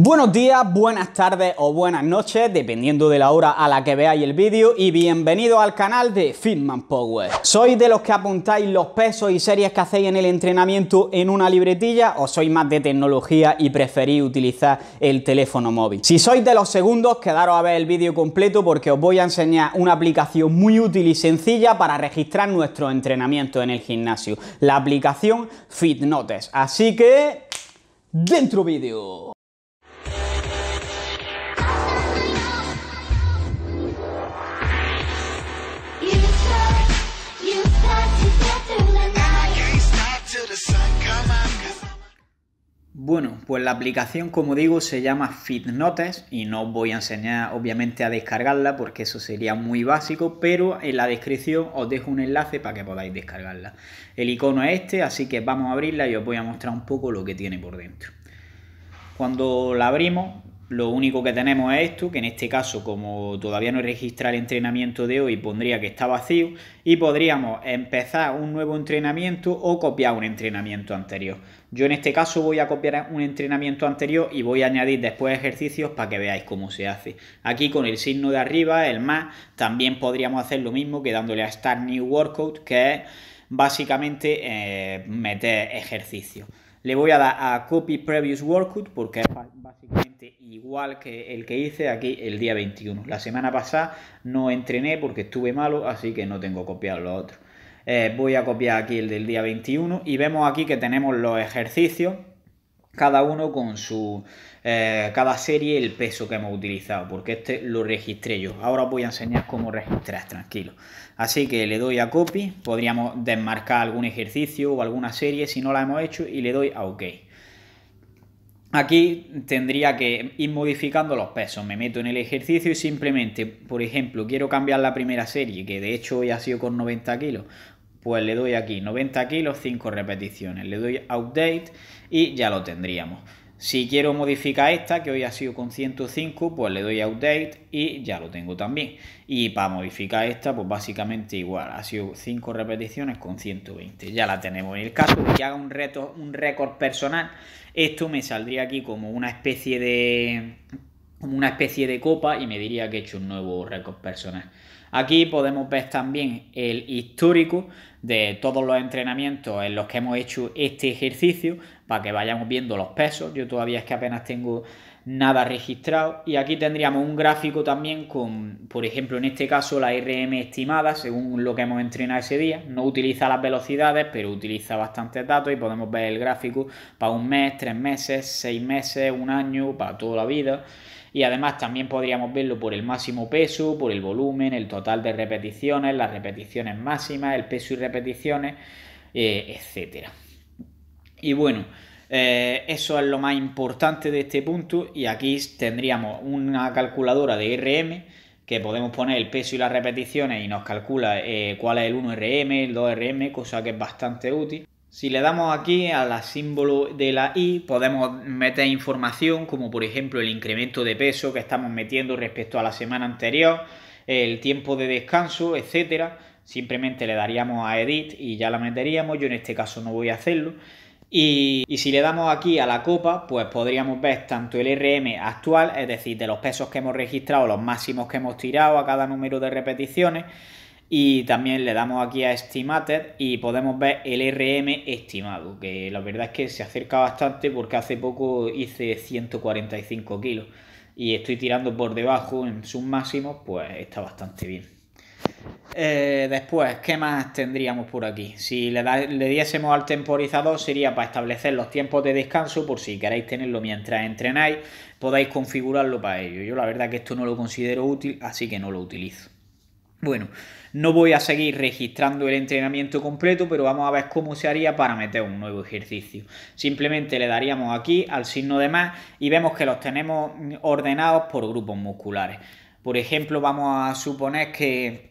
Buenos días, buenas tardes o buenas noches, dependiendo de la hora a la que veáis el vídeo y bienvenido al canal de Fitman Power. ¿Sois de los que apuntáis los pesos y series que hacéis en el entrenamiento en una libretilla o sois más de tecnología y preferís utilizar el teléfono móvil? Si sois de los segundos, quedaros a ver el vídeo completo porque os voy a enseñar una aplicación muy útil y sencilla para registrar nuestro entrenamiento en el gimnasio, la aplicación FitNotes. Así que... ¡Dentro vídeo! Bueno, pues la aplicación, como digo, se llama FitNotes y no os voy a enseñar obviamente a descargarla porque eso sería muy básico, pero en la descripción os dejo un enlace para que podáis descargarla. El icono es este, así que vamos a abrirla y os voy a mostrar un poco lo que tiene por dentro. Cuando la abrimos, lo único que tenemos es esto, que en este caso como todavía no registra el entrenamiento de hoy pondría que está vacío y podríamos empezar un nuevo entrenamiento o copiar un entrenamiento anterior. Yo en este caso voy a copiar un entrenamiento anterior y voy a añadir después ejercicios para que veáis cómo se hace. Aquí con el signo de arriba, el más, también podríamos hacer lo mismo que dándole a Start New Workout, que es básicamente eh, meter ejercicio. Le voy a dar a Copy Previous Workout porque es básicamente igual que el que hice aquí el día 21. La semana pasada no entrené porque estuve malo, así que no tengo copiado lo otro. Eh, voy a copiar aquí el del día 21 y vemos aquí que tenemos los ejercicios, cada uno con su, eh, cada serie el peso que hemos utilizado, porque este lo registré yo. Ahora os voy a enseñar cómo registrar, tranquilo. Así que le doy a copy, podríamos desmarcar algún ejercicio o alguna serie si no la hemos hecho y le doy a OK. Aquí tendría que ir modificando los pesos. Me meto en el ejercicio y simplemente, por ejemplo, quiero cambiar la primera serie, que de hecho hoy ha sido con 90 kilos. Pues le doy aquí 90 kilos, 5 repeticiones. Le doy update y ya lo tendríamos. Si quiero modificar esta, que hoy ha sido con 105, pues le doy a Update y ya lo tengo también. Y para modificar esta, pues básicamente igual, ha sido 5 repeticiones con 120. Ya la tenemos. En el caso de que haga un, reto, un récord personal, esto me saldría aquí como una especie de como una especie de copa y me diría que he hecho un nuevo récord personal. Aquí podemos ver también el histórico de todos los entrenamientos en los que hemos hecho este ejercicio para que vayamos viendo los pesos. Yo todavía es que apenas tengo nada registrado. Y aquí tendríamos un gráfico también con, por ejemplo, en este caso la RM estimada, según lo que hemos entrenado ese día. No utiliza las velocidades, pero utiliza bastantes datos y podemos ver el gráfico para un mes, tres meses, seis meses, un año, para toda la vida. Y además también podríamos verlo por el máximo peso, por el volumen, el total de repeticiones, las repeticiones máximas, el peso y repeticiones, eh, etcétera. Y bueno, eh, eso es lo más importante de este punto y aquí tendríamos una calculadora de RM que podemos poner el peso y las repeticiones y nos calcula eh, cuál es el 1RM, el 2RM, cosa que es bastante útil. Si le damos aquí a símbolo de la I, podemos meter información como por ejemplo el incremento de peso que estamos metiendo respecto a la semana anterior, el tiempo de descanso, etcétera. Simplemente le daríamos a Edit y ya la meteríamos, yo en este caso no voy a hacerlo. Y, si le damos aquí a la copa, pues podríamos ver tanto el RM actual, es decir, de los pesos que hemos registrado, los máximos que hemos tirado a cada número de repeticiones. Y también le damos aquí a Estimated y podemos ver el RM estimado, que la verdad es que se acerca bastante porque hace poco hice 145 kilos y estoy tirando por debajo en sus máximos, pues está bastante bien. Eh, después, ¿qué más tendríamos por aquí? Si le, diésemos al temporizador sería para establecer los tiempos de descanso por si queréis tenerlo mientras entrenáis, podáis configurarlo para ello. Yo la verdad que esto no lo considero útil, así que no lo utilizo. Bueno, no voy a seguir registrando el entrenamiento completo, pero vamos a ver cómo se haría para meter un nuevo ejercicio. Simplemente le daríamos aquí al signo de más y vemos que los tenemos ordenados por grupos musculares. Por ejemplo, vamos a suponer que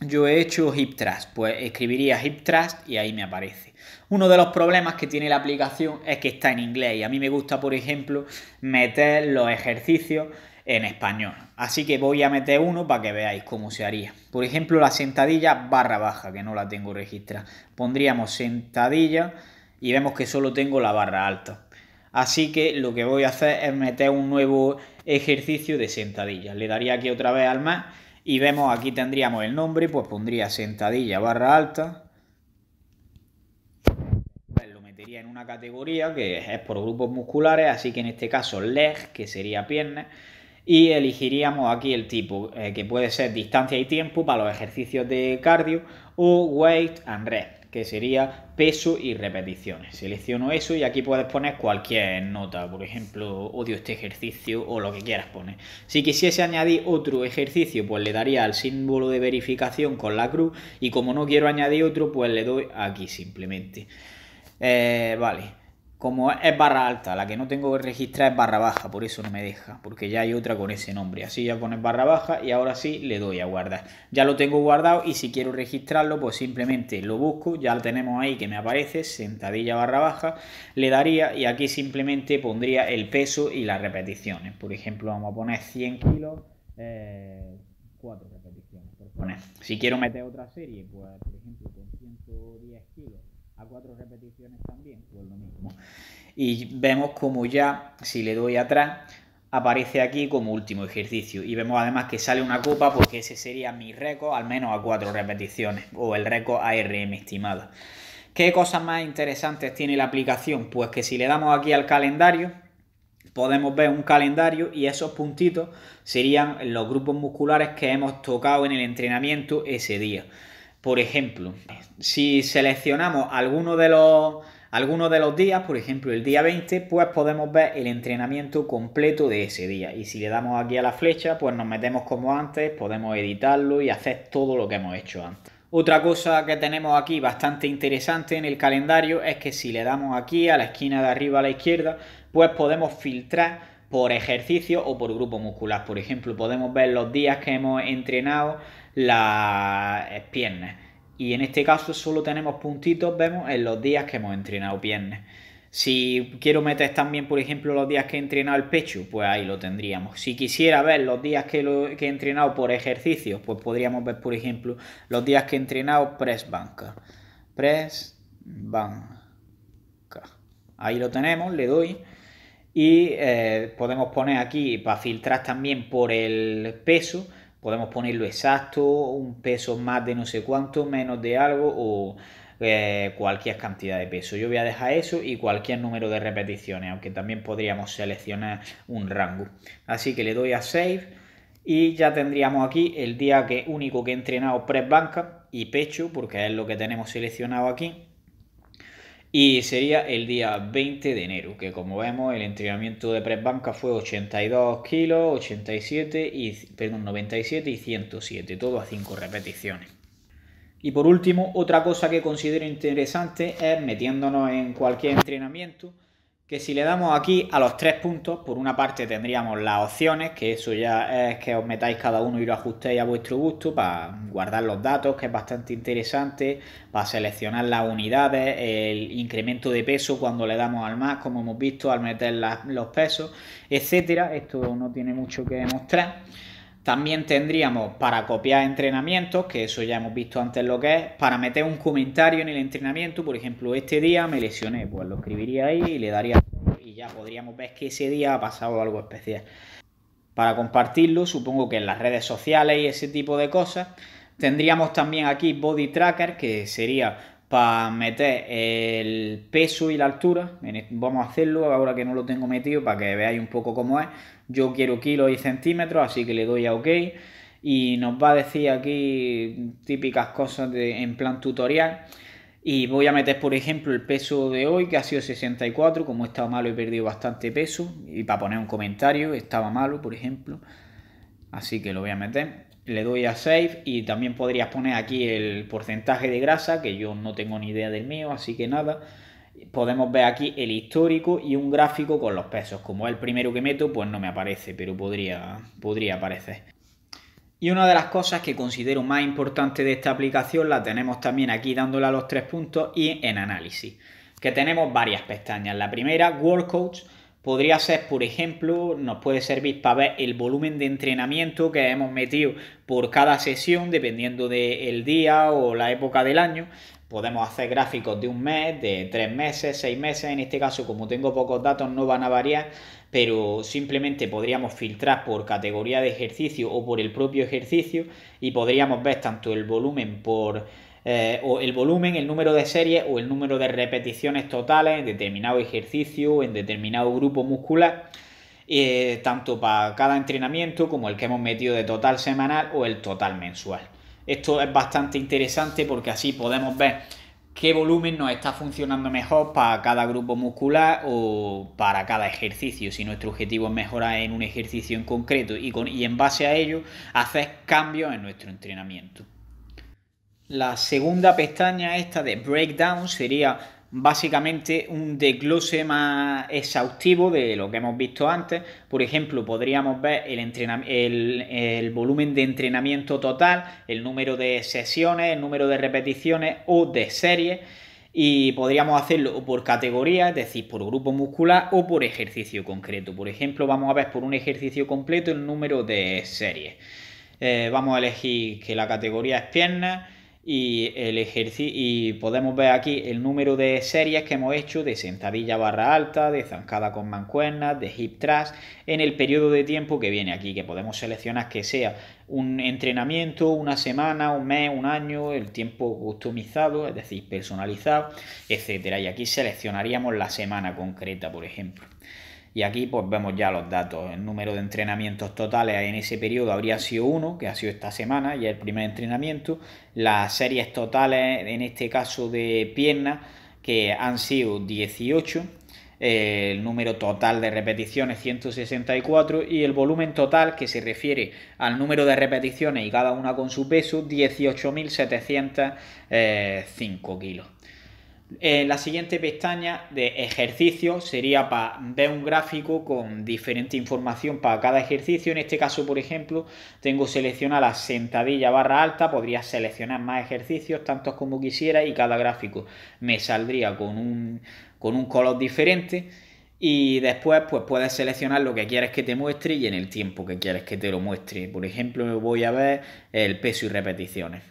yo he hecho hip pues escribiría hip y ahí me aparece. Uno de los problemas que tiene la aplicación es que está en inglés y a mí me gusta, por ejemplo, meter los ejercicios en español. Así que voy a meter uno para que veáis cómo se haría. Por ejemplo, la sentadilla barra baja, que no la tengo registrada. Pondríamos sentadilla y vemos que solo tengo la barra alta. Así que lo que voy a hacer es meter un nuevo ejercicio de sentadilla. Le daría aquí otra vez al más y vemos aquí tendríamos el nombre, pues pondría sentadilla barra alta. Pues lo metería en una categoría que es por grupos musculares, así que en este caso leg, que sería pierna. Y elegiríamos aquí el tipo, eh, que puede ser distancia y tiempo para los ejercicios de cardio o weight and rest que sería peso y repeticiones. Selecciono eso y aquí puedes poner cualquier nota, por ejemplo, odio este ejercicio o lo que quieras poner. Si quisiese añadir otro ejercicio, pues le daría al símbolo de verificación con la cruz y como no quiero añadir otro, pues le doy aquí simplemente. Eh, vale, como es barra alta, la que no tengo que registrar es barra baja, por eso no me deja, porque ya hay otra con ese nombre. Así ya pone barra baja y ahora sí le doy a guardar. Ya lo tengo guardado y si quiero registrarlo, pues simplemente lo busco, ya lo tenemos ahí que me aparece, sentadilla barra baja, le daría y aquí simplemente pondría el peso y las repeticiones. Por ejemplo, vamos a poner 100 kilos, 4 eh, repeticiones. Si quiero meter otra serie, pues por ejemplo con 110 kilos a cuatro repeticiones también, pues lo mismo. Y vemos como ya, si le doy atrás, aparece aquí como último ejercicio. Y vemos además que sale una copa porque ese sería mi récord, al menos a cuatro repeticiones, o el récord ARM estimada. ¿Qué cosas más interesantes tiene la aplicación? Pues que si le damos aquí al calendario, podemos ver un calendario y esos puntitos serían los grupos musculares que hemos tocado en el entrenamiento ese día. Por ejemplo, si seleccionamos alguno de los algunos de los días, por ejemplo el día 20, pues podemos ver el entrenamiento completo de ese día. Y si le damos aquí a la flecha, pues nos metemos como antes, podemos editarlo y hacer todo lo que hemos hecho antes. Otra cosa que tenemos aquí bastante interesante en el calendario es que si le damos aquí a la esquina de arriba a la izquierda, pues podemos filtrar por ejercicio o por grupo muscular. Por ejemplo, podemos ver los días que hemos entrenado las piernas. Y en este caso solo tenemos puntitos, vemos, en los días que hemos entrenado piernas. Si quiero meter también, por ejemplo, los días que he entrenado el pecho, pues ahí lo tendríamos. Si quisiera ver los días que, he entrenado por ejercicio, pues podríamos ver, por ejemplo, los días que he entrenado press banca. Press banca. Ahí lo tenemos, le doy y eh, podemos poner aquí, para filtrar también por el peso, podemos ponerlo exacto, un peso más de no sé cuánto, menos de algo o eh, cualquier cantidad de peso. Yo voy a dejar eso y cualquier número de repeticiones, aunque también podríamos seleccionar un rango. Así que le doy a Save y ya tendríamos aquí el día que único que he entrenado press banca y pecho, porque es lo que tenemos seleccionado aquí y sería el día 20 de enero, que como vemos el entrenamiento de press banca fue 82 kilos, 87 y, perdón, 97 y 107, todo a 5 repeticiones. Y por último, otra cosa que considero interesante es metiéndonos en cualquier entrenamiento, que si le damos aquí a los tres puntos, por una parte tendríamos las opciones, que eso ya es que os metáis cada uno y lo ajustéis a vuestro gusto para guardar los datos, que es bastante interesante, para seleccionar las unidades, el incremento de peso cuando le damos al más, como hemos visto al meter los pesos, etcétera. Esto no tiene mucho que demostrar también tendríamos para copiar entrenamientos, que eso ya hemos visto antes lo que es, para meter un comentario en el entrenamiento, por ejemplo, este día me lesioné, pues lo escribiría ahí y le daría y ya podríamos ver que ese día ha pasado algo especial. Para compartirlo, supongo que en las redes sociales y ese tipo de cosas. Tendríamos también aquí Body Tracker, que sería para meter el peso y la altura. E, vamos a hacerlo ahora que no lo tengo metido para que veáis un poco cómo es yo quiero kilos y centímetros, así que le doy a OK. Y nos va a decir aquí típicas cosas de, en plan tutorial. Y voy a meter, por ejemplo, el peso de hoy, que ha sido 64. Como he estado malo, he perdido bastante peso. Y para poner un comentario, estaba malo, por ejemplo. Así que lo voy a meter. Le doy a Save y también podrías poner aquí el porcentaje de grasa, que yo no tengo ni idea del mío, así que nada podemos ver aquí el histórico y un gráfico con los pesos. Como es el primero que meto, pues no me aparece, pero podría, aparecer. Y una de las cosas que considero más importante de esta aplicación la tenemos también aquí dándole a los tres puntos y en análisis, que tenemos varias pestañas. La primera, Workouts, podría ser, por ejemplo, nos puede servir para ver el volumen de entrenamiento que hemos metido por cada sesión, dependiendo del día o la época del año. Podemos hacer gráficos de un mes, de tres meses, seis meses. En este caso, como tengo pocos datos, no van a variar, pero simplemente podríamos filtrar por categoría de ejercicio o por el propio ejercicio y podríamos ver tanto el volumen por eh, el volumen, el número de series o el número de repeticiones totales en determinado ejercicio en determinado grupo muscular. Eh, tanto para cada entrenamiento como el que hemos metido de total semanal o el total mensual. Esto es bastante interesante porque así podemos ver qué volumen nos está funcionando mejor para cada grupo muscular o para cada ejercicio. Si nuestro objetivo es mejorar en un ejercicio en concreto y, en base a ello hacer cambios en nuestro entrenamiento. La segunda pestaña esta de breakdown sería básicamente un desglose más exhaustivo de lo que hemos visto antes. Por ejemplo, podríamos ver el, el, volumen de entrenamiento total, el número de sesiones, el número de repeticiones o de series. Y podríamos hacerlo por categoría, es decir, por grupo muscular o por ejercicio concreto. Por ejemplo, vamos a ver por un ejercicio completo el número de series. Eh, vamos a elegir que la categoría es piernas y el y podemos ver aquí el número de series que hemos hecho de sentadilla barra alta, de zancada con mancuernas, de hip thrust en el periodo de tiempo que viene aquí, que podemos seleccionar que sea un entrenamiento, una semana, un mes, un año, el tiempo customizado, es decir, personalizado, etcétera. Y aquí seleccionaríamos la semana concreta, por ejemplo. Y aquí pues vemos ya los datos. El número de entrenamientos totales en ese periodo habría sido uno, que ha sido esta semana, ya el primer entrenamiento. Las series totales, en este caso de piernas, que han sido 18. Eh, el número total de repeticiones 164 y el volumen total que se refiere al número de repeticiones y cada una con su peso 18.705 kilos. Eh, la siguiente pestaña de ejercicio sería para ver un gráfico con diferente información para cada ejercicio. En este caso, por ejemplo, tengo seleccionada la sentadilla barra alta, podría seleccionar más ejercicios, tantos como quisiera, y cada gráfico me saldría con un, con un color diferente. Y después, pues puedes seleccionar lo que quieres que te muestre y en el tiempo que quieres que te lo muestre. Por ejemplo, voy a ver el peso y repeticiones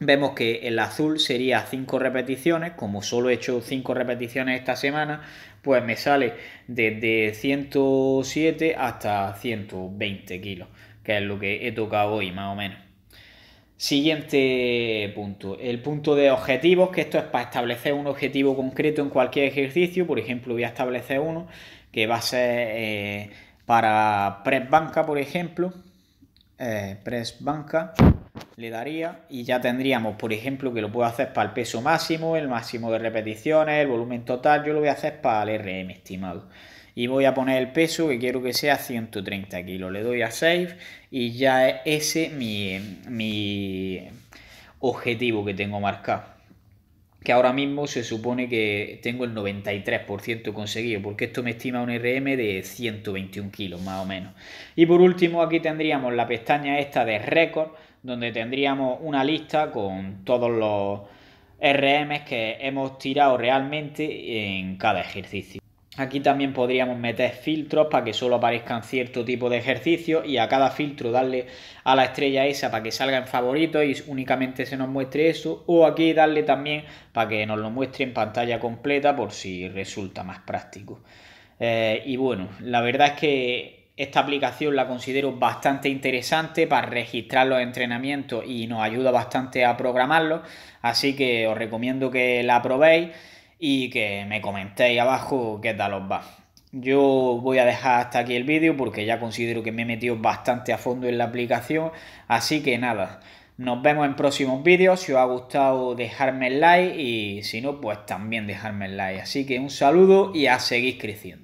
vemos que el azul sería 5 repeticiones, como solo he hecho 5 repeticiones esta semana, pues me sale desde 107 hasta 120 kilos, que es lo que he tocado hoy más o menos. Siguiente punto, el punto de objetivos, que esto es para establecer un objetivo concreto en cualquier ejercicio, por ejemplo voy a establecer uno que va a ser eh, para press banca, por ejemplo, eh, press banca, le daría y ya tendríamos, por ejemplo, que lo puedo hacer para el peso máximo, el máximo de repeticiones, el volumen total, yo lo voy a hacer para el RM estimado. Y voy a poner el peso que quiero que sea 130 kilos. Le doy a save y ya es ese mi, mi objetivo que tengo marcado que ahora mismo se supone que tengo el 93% conseguido, porque esto me estima un RM de 121 kilos más o menos. Y por último aquí tendríamos la pestaña esta de récord, donde tendríamos una lista con todos los RMs que hemos tirado realmente en cada ejercicio. Aquí también podríamos meter filtros para que solo aparezcan cierto tipo de ejercicio y a cada filtro darle a la estrella esa para que salga en favorito y únicamente se nos muestre eso. O aquí darle también para que nos lo muestre en pantalla completa por si resulta más práctico. Eh, y bueno, la verdad es que esta aplicación la considero bastante interesante para registrar los entrenamientos y nos ayuda bastante a programarlos. Así que os recomiendo que la probéis y que me comentéis abajo qué tal os va. Yo voy a dejar hasta aquí el vídeo porque ya considero que me he metido bastante a fondo en la aplicación. Así que nada, nos vemos en próximos vídeos. Si os ha gustado dejarme el like y si no, pues también dejarme el like. Así que un saludo y a seguir creciendo